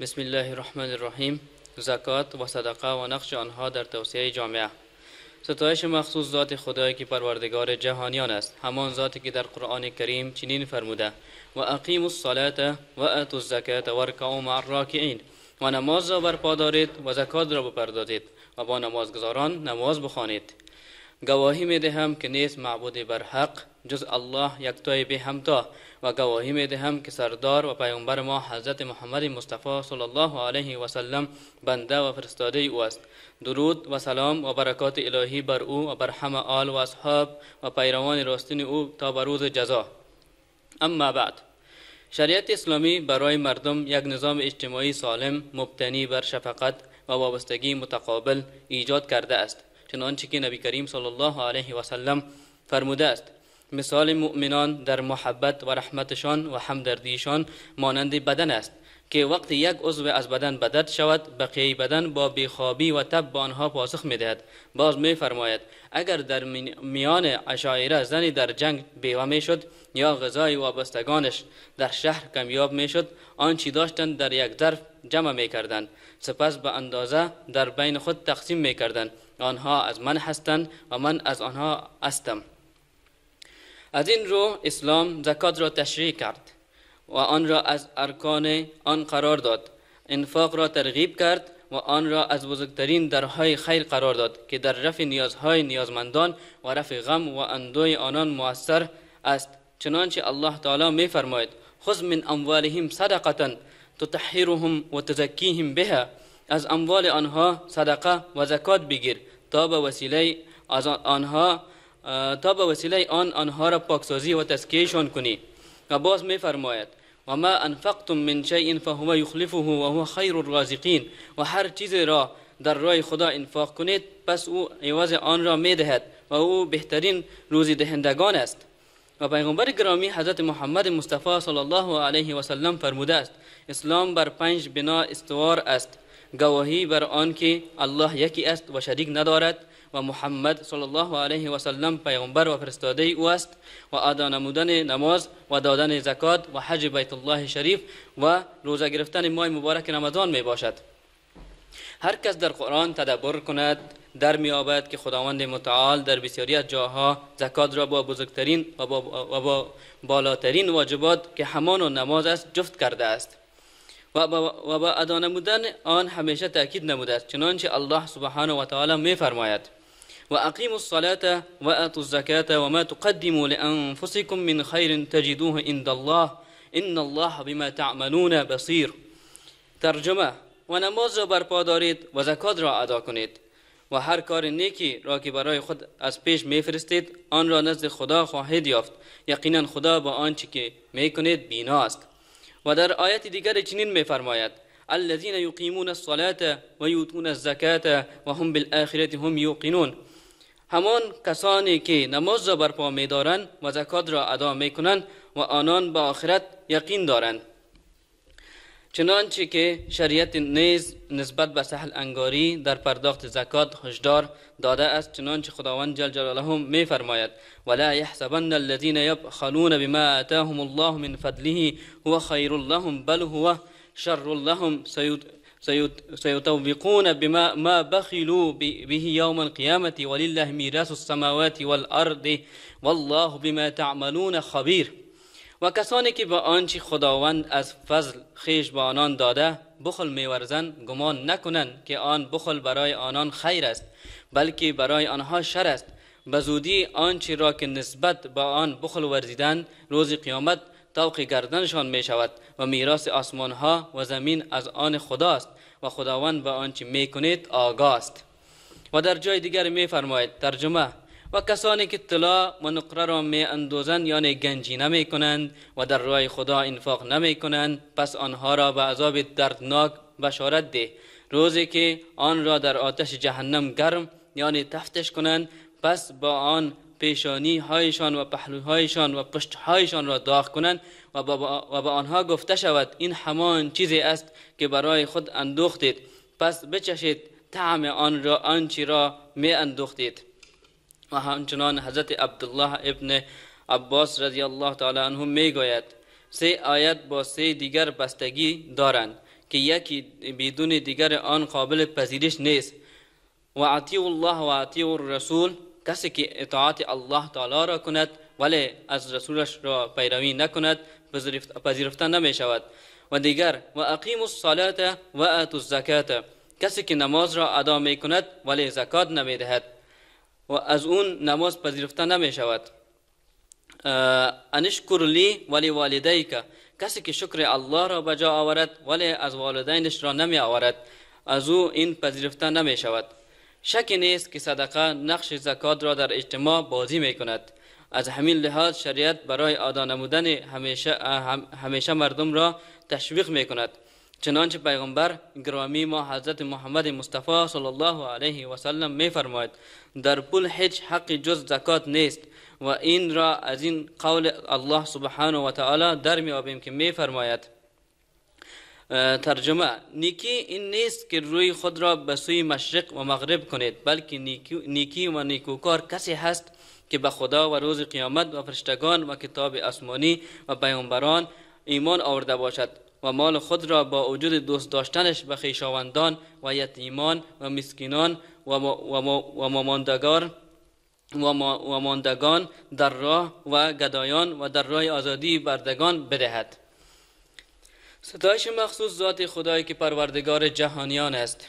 بسم الله الرحمن الرحیم زکات و صدقه و نقش آنها در توسعه جامعه ستایش مخصوص ذات خدایی که پروردگار جهانیان است همان ذاتی که در قرآن کریم چنین فرموده و اقیم الصلاه و اتو الزکات و مع الراکعین و نماز را برپا دارید و زکات را بپردازید و با نمازگزاران نماز بخوانید گواهی می دهم که نیست معبود بر حق جز الله یکتای به همتا و گواهی می دهم که سردار و پیامبر ما حضرت محمد مصطفی صلی الله علیه و سلم بنده و فرستاده او است درود و سلام و برکات الهی بر او و بر همه آل و اصحاب و پیروان راستین او تا به روز جزا اما بعد شریعت اسلامی برای مردم یک نظام اجتماعی سالم مبتنی بر شفقت و وابستگی متقابل ایجاد کرده است چنانچه که نبی کریم صلی الله علیه و سلم فرموده است مثال مؤمنان در محبت و رحمتشان و همدردیشان مانند بدن است که وقتی یک عضو از بدن بدت شود بقیه بدن با بیخوابی و تب با آنها پاسخ میدهد باز فرماید اگر در میان اشاعره زنی در جنگ بیوه شد یا غذای وابستگانش در شهر کمیاب میشد آنچی داشتند در یک ظرف جمع کردند سپس به اندازه در بین خود تقسیم کردند آنها از من هستند و من از آنها هستم از این رو اسلام زکات را تشریح کرد و آن را از ارکان آن قرار داد انفاق را ترغیب کرد و آن را از بزرگترین درهای خیر قرار داد که در رفع نیازهای نیازمندان و رفع غم و اندوی آنان موثر است چنانچه الله تعالی میفرماید خذ من اموالهم صدقه تطهرهم و تزکیهم بها از اموال آنها صدقه و زکات بگیر تا به وسیله از آنها تا به وسیله آن آنها را پاکسازی و تسکیشان کنی و باز میفرماید و ما انفقتم من شیء فهو یخلفه و هو خیر الرازقین و هر چیز را در راه خدا انفاق کنید پس او عوض آن را میدهد و او بهترین روزی دهندگان است و پیغمبر گرامی حضرت محمد مصطفی صلی الله علیه و سلم فرموده است اسلام بر پنج بنا استوار است گواهی بر آن که الله یکی است و شریک ندارد و محمد صلی الله علیه و سلم پیامبر و فرستاده او است و ادا نمودن نماز و دادن زکات و حج بیت الله شریف و روزه گرفتن ماه مبارک رمضان می باشد هر کس در قرآن تدبر کند در میابد که خداوند متعال در بسیاری از جاها زکات را با بزرگترین و با, و با بالاترین واجبات که همان و نماز است جفت کرده است و با ادا مدن آن همیشه تأکید نموده است چنانچه الله سبحانه و تعالی می فرماید و اقیم الصلاة و اتو الزکاة و ما تقدمو لانفسكم من خیر تجدوه اند الله ان الله بما تعملون بصیر ترجمه و نماز را برپا دارید و زکات را ادا کنید و هر کار نیکی را که برای خود از پیش میفرستید آن را نزد خدا خواهید یافت یقینا خدا با آنچه که میکنید بینا است و در آیت دیگر چنین میفرماید الذين يقيمون الصلاة و یوتون الزکات و هم بالآخرت هم یوقنون همان کسانی که نماز را برپا میدارند و زکات را ادا میکنند و آنان به آخرت یقین دارند چنانچه که شریعت نیز نسبت به سهل انگاری در پرداخت زکات هشدار داده است چنانچه خداوند جل جلاله هم میفرماید ولا يحسبن الذين يبخلون بما آتاهم الله من فضله هو خير لهم بل هو شر لهم سيطوقون بما ما بخلوا به يوم القيامة ولله ميراث السماوات والأرض والله بما تعملون خبير و کسانی که به آنچه خداوند از فضل خیش به آنان داده بخل میورزند گمان نکنند که آن بخل برای آنان خیر است بلکه برای آنها شر است به زودی آنچه را که نسبت به آن بخل ورزیدند روز قیامت توقی گردنشان می شود و میراث آسمان و زمین از آن خداست و خداوند به آنچه می کنید آگاه است و در جای دیگر می فرماید ترجمه و کسانی که طلا و نقره را می اندوزند یعنی گنجی نمی کنند و در راه خدا انفاق نمی کنند پس آنها را به عذاب دردناک بشارت ده روزی که آن را در آتش جهنم گرم یعنی تفتش کنند پس با آن پیشانی هایشان و پهلوهایشان و پشت هایشان را داغ کنند و به آنها گفته شود این همان چیزی است که برای خود اندوختید پس بچشید طعم آن را آنچی را می اندوختید و همچنان حضرت عبدالله ابن عباس رضی الله تعالی عنه میگوید سه آیت با سه دیگر بستگی دارند که یکی بدون دیگر آن قابل پذیرش نیست و اطیع الله و اطیع الرسول کسی که اطاعت الله تعالی را کند ولی از رسولش را پیروی نکند پذیرفته نمی و دیگر و اقیم الصلاة و اتو الزکات کسی که نماز را ادا می کند ولی زکات نمی و از اون نماز پذیرفته نمی شود انشکر لی ولی که کسی که شکر الله را بجا آورد ولی از والدینش را نمی آورد از او این پذیرفته نمی شود شکی نیست که صدقه نقش زکات را در اجتماع بازی می کند از همین لحاظ شریعت برای آدا نمودن همیشه, همیشه مردم را تشویق می کند چنانچه پیغمبر گرامی ما حضرت محمد مصطفی صلی الله علیه و سلم می فرماید در پول هیچ حق جز زکات نیست و این را از این قول الله سبحانه و تعالی در آبیم که می فرماید ترجمه نیکی این نیست که روی خود را به سوی مشرق و مغرب کنید بلکه نیکی و نیکوکار کسی هست که به خدا و روز قیامت و فرشتگان و کتاب آسمانی و پیغمبران ایمان آورده باشد و مال خود را با وجود دوست داشتنش به خیشاوندان و یتیمان و مسکینان و, ماماندگار و, و ماندگان در راه و گدایان و در راه آزادی بردگان بدهد ستایش مخصوص ذات خدایی که پروردگار جهانیان است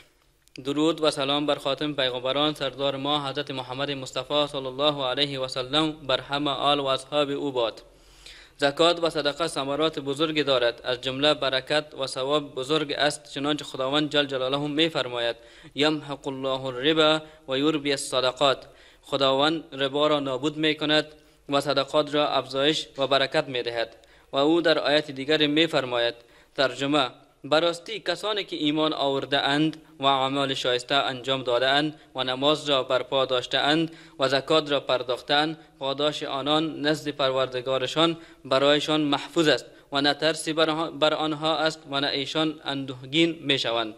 درود و سلام بر خاتم پیغمبران سردار ما حضرت محمد مصطفی صلی الله علیه و سلم بر همه آل و اصحاب او باد زکات و صدقه ثمرات بزرگی دارد از جمله برکت و ثواب بزرگ است چنانچه خداوند جل جلاله می فرماید یمحق الله الربا و یربی الصدقات خداوند ربا را نابود می کند و صدقات را افزایش و برکت می دهد و او در آیت دیگری می فرماید ترجمه براستی کسانی که ایمان آورده اند و اعمال شایسته انجام داده اند و نماز را برپا داشته اند و زکات را اند پاداش آنان نزد پروردگارشان برایشان محفوظ است و نه ترسی بر آنها است و نه ایشان اندوهگین میشوند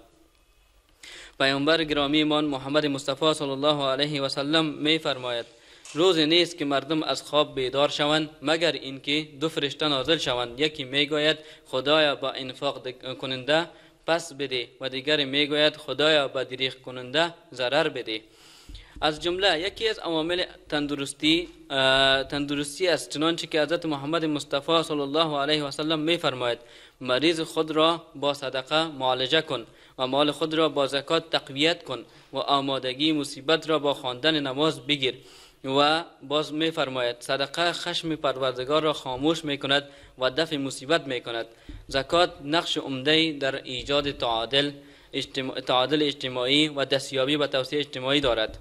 پیامبر گرامی ایمان محمد مصطفی صلی الله علیه و سلم می فرماید روزی نیست که مردم از خواب بیدار شوند مگر اینکه دو فرشته نازل شوند یکی میگوید خدایا با انفاق کننده پس بده و دیگری میگوید خدایا با دریغ کننده ضرر بده از جمله یکی از عوامل تندرستی تندرستی است چنانچه که حضرت محمد مصطفی صلی الله علیه و سلم میفرماید مریض خود را با صدقه معالجه کن و مال خود را با زکات تقویت کن و آمادگی مصیبت را با خواندن نماز بگیر و باز می صدقه خشم پروردگار را خاموش می کند و دفع مصیبت می کند زکات نقش عمده در ایجاد تعادل اجتماعی و دستیابی به توسعه اجتماعی دارد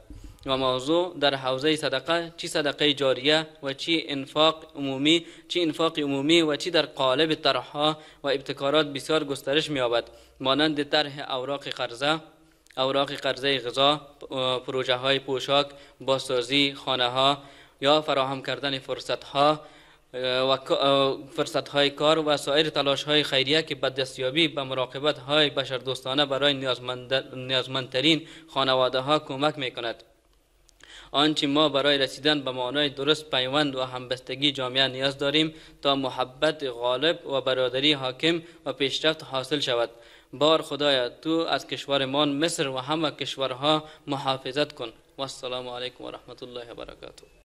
و موضوع در حوزه صدقه چی صدقه جاریه و چی انفاق عمومی چی انفاق عمومی و چی در قالب طرحها و ابتکارات بسیار گسترش یابد مانند طرح اوراق قرضه اوراق قرضه غذا پروژه های پوشاک بازسازی خانه ها یا فراهم کردن فرصت ها و فرصت های کار و سایر تلاش های خیریه که به دستیابی به مراقبت های بشردوستانه برای نیازمندترین خانواده ها کمک می کند. آنچه ما برای رسیدن به معنای درست پیوند و همبستگی جامعه نیاز داریم تا محبت غالب و برادری حاکم و پیشرفت حاصل شود بار خدایا تو از کشورمان مصر و همه کشورها محافظت کن و السلام علیکم و رحمت الله و برکاته